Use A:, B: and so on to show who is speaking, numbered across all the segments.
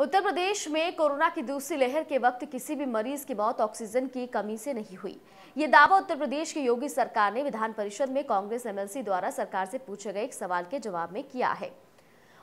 A: उत्तर प्रदेश में कोरोना की दूसरी लहर के वक्त किसी भी मरीज की मौत ऑक्सीजन की कमी से नहीं हुई ये दावा उत्तर प्रदेश की योगी सरकार ने विधान परिषद में कांग्रेस एमएलसी द्वारा सरकार से पूछे गए एक सवाल के जवाब में किया है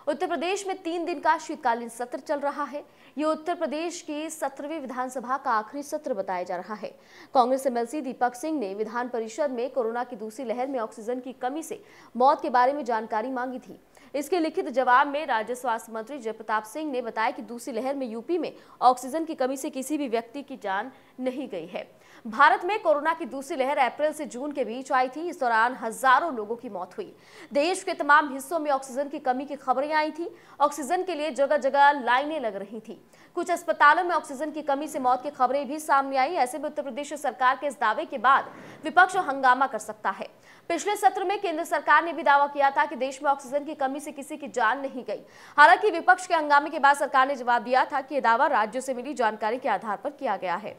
A: उत्तर प्रदेश में तीन दिन का शीतकालीन सत्र चल रहा है ये उत्तर प्रदेश की सत्रहवीं विधानसभा का आखिरी सत्र बताया जा रहा है कांग्रेस एमएलसी दीपक सिंह ने विधान परिषद में कोरोना की दूसरी लहर में ऑक्सीजन की कमी से मौत के बारे में जानकारी मांगी थी इसके लिखित जवाब में राज्य स्वास्थ्य मंत्री जयप्रताप सिंह ने बताया कि दूसरी लहर में यूपी में ऑक्सीजन की कमी से किसी भी व्यक्ति की जान नहीं गई है भारत में कोरोना की दूसरी लहर अप्रैल से जून के बीच आई थी इस दौरान हजारों लोगों की मौत हुई देश के तमाम हिस्सों में ऑक्सीजन की कमी की खबरें आई थी ऑक्सीजन के लिए जगह जगह लाइनें लग रही थी कुछ अस्पतालों में ऑक्सीजन की कमी से मौत की खबरें भी सामने आई ऐसे में उत्तर प्रदेश सरकार के इस दावे के बाद विपक्ष हंगामा कर सकता है पिछले सत्र में केंद्र सरकार ने भी दावा किया था कि देश में ऑक्सीजन की कमी से किसी की जान नहीं गई हालांकि विपक्ष के हंगामे के बाद सरकार ने जवाब दिया था कि यह दावा राज्यों से मिली जानकारी के आधार पर किया गया है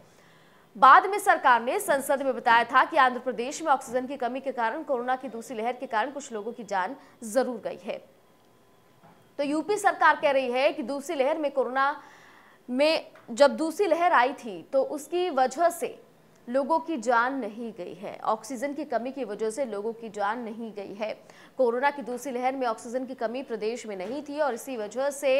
A: बाद में सरकार ने संसद में बताया था कि आंध्र प्रदेश में ऑक्सीजन की कमी के कारण कोरोना की दूसरी लहर के कारण कुछ लोगों की जान जरूर गई है तो यूपी सरकार कह रही है कि दूसरी लहर में कोरोना में जब दूसरी लहर आई थी तो उसकी वजह से लोगों की जान नहीं गई है ऑक्सीजन की कमी की वजह से लोगों की जान नहीं गई है कोरोना की दूसरी लहर में ऑक्सीजन की कमी प्रदेश में नहीं थी और इसी वजह से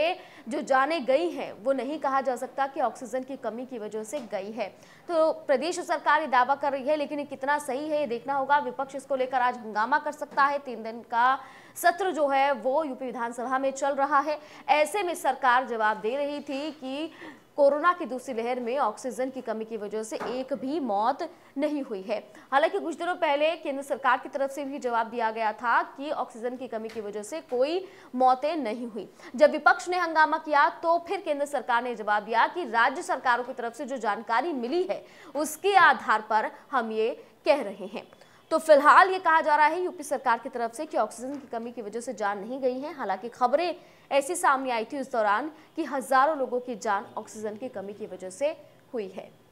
A: जो जाने गई हैं वो नहीं कहा जा सकता कि ऑक्सीजन की कमी की वजह से गई है तो प्रदेश सरकार ये दावा कर रही है लेकिन ये कितना सही है ये देखना होगा विपक्ष इसको लेकर आज हंगामा कर सकता है तीन दिन का सत्र जो है वो यूपी विधानसभा में चल रहा है ऐसे में सरकार जवाब दे रही थी कि कोरोना की दूसरी लहर में ऑक्सीजन की कमी की वजह से एक भी मौत नहीं हुई है हालांकि कुछ दिनों पहले केंद्र सरकार की तरफ से भी जवाब दिया गया था कि ऑक्सीजन की कमी की वजह से कोई मौतें नहीं हुई जब विपक्ष ने हंगामा किया तो फिर केंद्र सरकार ने जवाब दिया कि राज्य सरकारों की तरफ से जो जानकारी मिली है उसके आधार पर हम ये कह रहे हैं तो फिलहाल ये कहा जा रहा है यूपी सरकार की तरफ से कि ऑक्सीजन की कमी की वजह से जान नहीं गई है हालांकि खबरें ऐसी सामने आई थी उस दौरान कि हजारों लोगों की जान ऑक्सीजन की कमी की वजह से हुई है